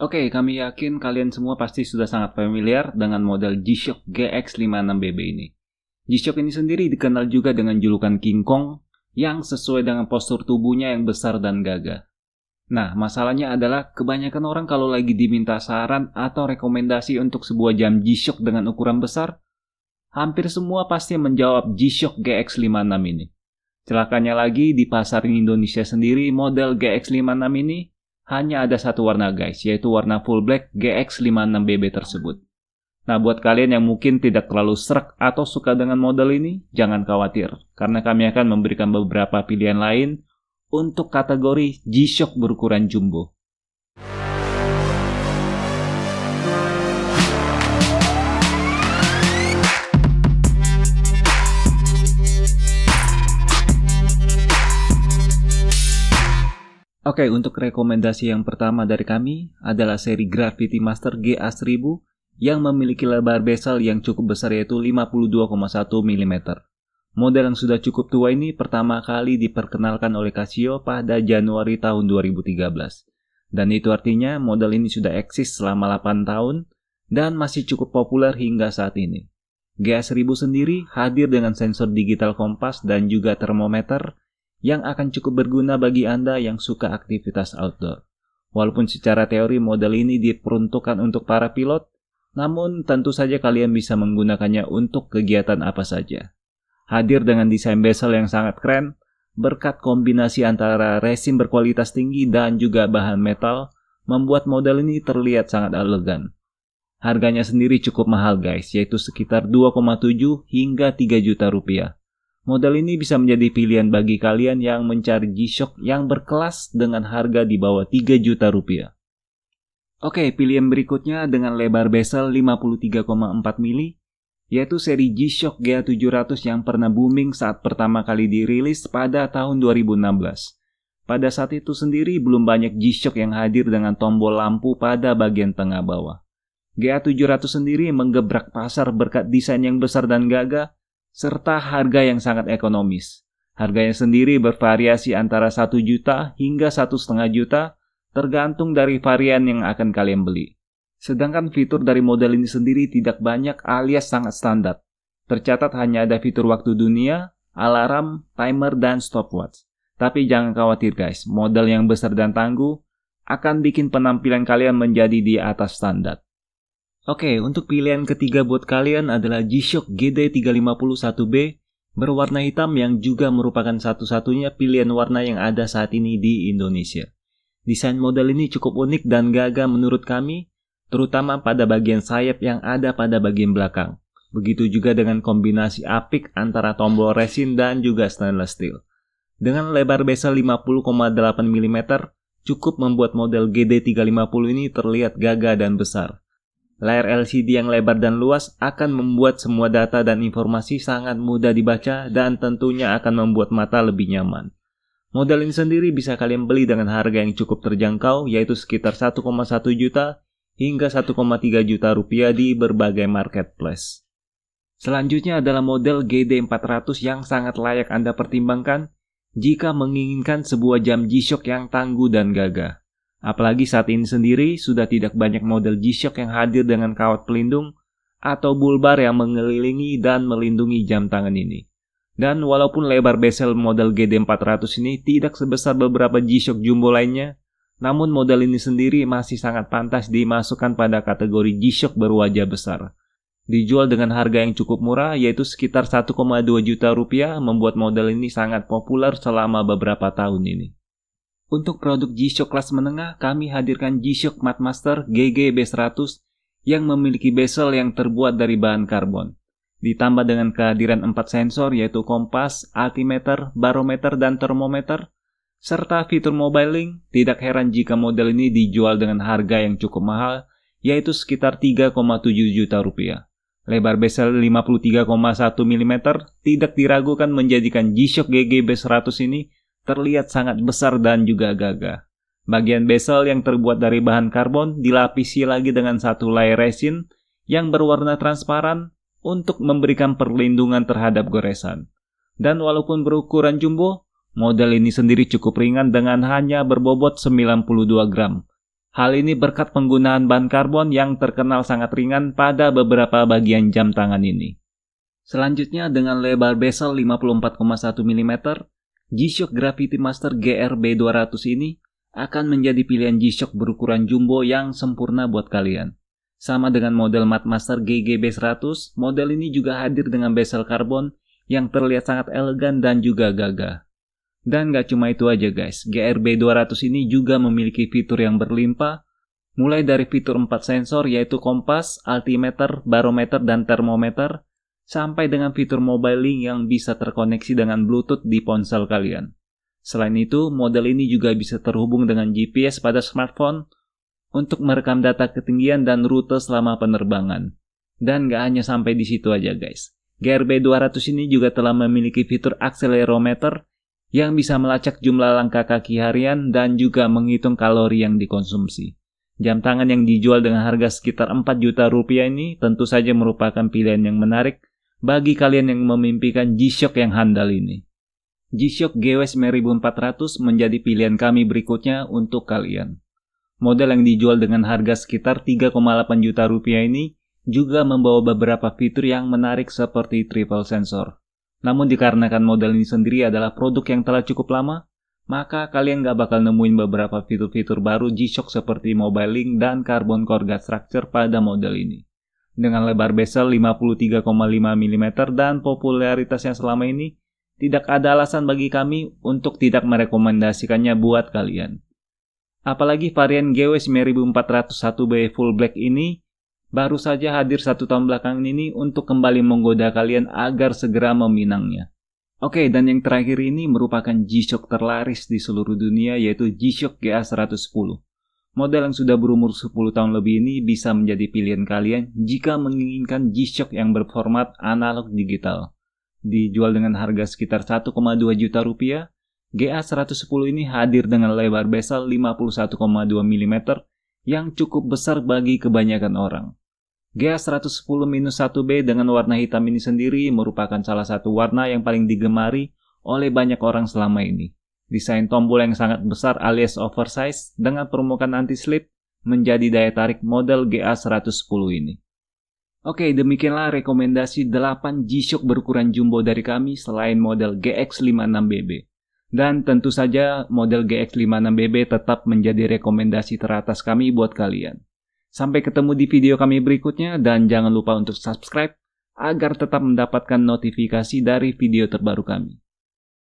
Oke, okay, kami yakin kalian semua pasti sudah sangat familiar dengan model G-Shock GX56BB ini. G-Shock ini sendiri dikenal juga dengan julukan King Kong yang sesuai dengan postur tubuhnya yang besar dan gagah. Nah, masalahnya adalah kebanyakan orang kalau lagi diminta saran atau rekomendasi untuk sebuah jam G-Shock dengan ukuran besar, hampir semua pasti menjawab G-Shock GX56 ini. Celakanya lagi di pasar Indonesia sendiri model GX56 ini hanya ada satu warna guys, yaitu warna full black GX56BB tersebut. Nah buat kalian yang mungkin tidak terlalu serak atau suka dengan model ini, jangan khawatir, karena kami akan memberikan beberapa pilihan lain untuk kategori G-Shock berukuran jumbo. Oke, okay, untuk rekomendasi yang pertama dari kami adalah seri Gravity Master GA1000 yang memiliki lebar bezel yang cukup besar yaitu 52,1 mm. Model yang sudah cukup tua ini pertama kali diperkenalkan oleh Casio pada Januari tahun 2013. Dan itu artinya model ini sudah eksis selama 8 tahun dan masih cukup populer hingga saat ini. ga 1000 sendiri hadir dengan sensor digital kompas dan juga termometer yang akan cukup berguna bagi Anda yang suka aktivitas outdoor. Walaupun secara teori model ini diperuntukkan untuk para pilot, namun tentu saja kalian bisa menggunakannya untuk kegiatan apa saja. Hadir dengan desain bezel yang sangat keren, berkat kombinasi antara resin berkualitas tinggi dan juga bahan metal, membuat model ini terlihat sangat elegan. Harganya sendiri cukup mahal guys, yaitu sekitar 2,7 hingga 3 juta rupiah. Model ini bisa menjadi pilihan bagi kalian yang mencari G-Shock yang berkelas dengan harga di bawah 3 juta rupiah. Oke, pilihan berikutnya dengan lebar bezel 53,4 mili, yaitu seri G-Shock GA700 yang pernah booming saat pertama kali dirilis pada tahun 2016. Pada saat itu sendiri belum banyak G-Shock yang hadir dengan tombol lampu pada bagian tengah bawah. GA700 sendiri menggebrak pasar berkat desain yang besar dan gagah serta harga yang sangat ekonomis. Harganya sendiri bervariasi antara 1 juta hingga 1,5 juta tergantung dari varian yang akan kalian beli. Sedangkan fitur dari model ini sendiri tidak banyak alias sangat standar. Tercatat hanya ada fitur waktu dunia, alarm, timer, dan stopwatch. Tapi jangan khawatir guys, model yang besar dan tangguh akan bikin penampilan kalian menjadi di atas standar. Oke, untuk pilihan ketiga buat kalian adalah G-Shock GD351B berwarna hitam yang juga merupakan satu-satunya pilihan warna yang ada saat ini di Indonesia. Desain model ini cukup unik dan gagah menurut kami, terutama pada bagian sayap yang ada pada bagian belakang. Begitu juga dengan kombinasi apik antara tombol resin dan juga stainless steel. Dengan lebar bezel 50,8 mm, cukup membuat model GD350 ini terlihat gagah dan besar. Layar LCD yang lebar dan luas akan membuat semua data dan informasi sangat mudah dibaca dan tentunya akan membuat mata lebih nyaman. Model ini sendiri bisa kalian beli dengan harga yang cukup terjangkau yaitu sekitar 1,1 juta hingga 1,3 juta rupiah di berbagai marketplace. Selanjutnya adalah model GD400 yang sangat layak Anda pertimbangkan jika menginginkan sebuah jam G-Shock yang tangguh dan gagah. Apalagi saat ini sendiri sudah tidak banyak model G-Shock yang hadir dengan kawat pelindung atau bulbar yang mengelilingi dan melindungi jam tangan ini. Dan walaupun lebar bezel model GD400 ini tidak sebesar beberapa G-Shock jumbo lainnya, namun model ini sendiri masih sangat pantas dimasukkan pada kategori G-Shock berwajah besar. Dijual dengan harga yang cukup murah yaitu sekitar 1,2 juta rupiah membuat model ini sangat populer selama beberapa tahun ini. Untuk produk G-Shock kelas menengah, kami hadirkan G-Shock Matmaster GGB100 yang memiliki bezel yang terbuat dari bahan karbon. Ditambah dengan kehadiran 4 sensor yaitu kompas, altimeter, barometer, dan termometer, serta fitur mobile link, tidak heran jika model ini dijual dengan harga yang cukup mahal, yaitu sekitar 3,7 juta rupiah. Lebar bezel 53,1 mm tidak diragukan menjadikan G-Shock GGB100 ini terlihat sangat besar dan juga gagah. Bagian bezel yang terbuat dari bahan karbon dilapisi lagi dengan satu layer resin yang berwarna transparan untuk memberikan perlindungan terhadap goresan. Dan walaupun berukuran jumbo, model ini sendiri cukup ringan dengan hanya berbobot 92 gram. Hal ini berkat penggunaan bahan karbon yang terkenal sangat ringan pada beberapa bagian jam tangan ini. Selanjutnya dengan lebar bezel 54,1 mm, G-Shock Gravity Master GRB200 ini akan menjadi pilihan G-Shock berukuran jumbo yang sempurna buat kalian. Sama dengan model Matmaster GGB100, model ini juga hadir dengan bezel karbon yang terlihat sangat elegan dan juga gagah. Dan gak cuma itu aja guys, GRB200 ini juga memiliki fitur yang berlimpah, mulai dari fitur 4 sensor yaitu kompas, altimeter, barometer, dan termometer, sampai dengan fitur mobile link yang bisa terkoneksi dengan Bluetooth di ponsel kalian. Selain itu, model ini juga bisa terhubung dengan GPS pada smartphone untuk merekam data ketinggian dan rute selama penerbangan. Dan gak hanya sampai di situ aja guys. GRB 200 ini juga telah memiliki fitur accelerometer yang bisa melacak jumlah langkah kaki harian dan juga menghitung kalori yang dikonsumsi. Jam tangan yang dijual dengan harga sekitar 4 juta rupiah ini tentu saja merupakan pilihan yang menarik bagi kalian yang memimpikan G-Shock yang handal ini. G-Shock GW 9400 menjadi pilihan kami berikutnya untuk kalian. Model yang dijual dengan harga sekitar 3,8 juta rupiah ini juga membawa beberapa fitur yang menarik seperti triple sensor. Namun dikarenakan model ini sendiri adalah produk yang telah cukup lama, maka kalian nggak bakal nemuin beberapa fitur-fitur baru G-Shock seperti Mobile Link dan Carbon Core Guard Structure pada model ini dengan lebar bezel 53,5 mm dan popularitasnya selama ini, tidak ada alasan bagi kami untuk tidak merekomendasikannya buat kalian. Apalagi varian GW 9401B Full Black ini baru saja hadir satu tahun belakangan ini untuk kembali menggoda kalian agar segera meminangnya. Oke, dan yang terakhir ini merupakan G-Shock terlaris di seluruh dunia yaitu G-Shock GA110. Model yang sudah berumur 10 tahun lebih ini bisa menjadi pilihan kalian jika menginginkan G-Shock yang berformat analog digital. Dijual dengan harga sekitar 1,2 juta rupiah, GA110 ini hadir dengan lebar bezel 51,2 mm yang cukup besar bagi kebanyakan orang. GA110-1B dengan warna hitam ini sendiri merupakan salah satu warna yang paling digemari oleh banyak orang selama ini. Desain tombol yang sangat besar alias oversize dengan permukaan anti-slip menjadi daya tarik model GA110 ini. Oke, demikianlah rekomendasi 8 G-Shock berukuran jumbo dari kami selain model GX56BB. Dan tentu saja model GX56BB tetap menjadi rekomendasi teratas kami buat kalian. Sampai ketemu di video kami berikutnya dan jangan lupa untuk subscribe agar tetap mendapatkan notifikasi dari video terbaru kami.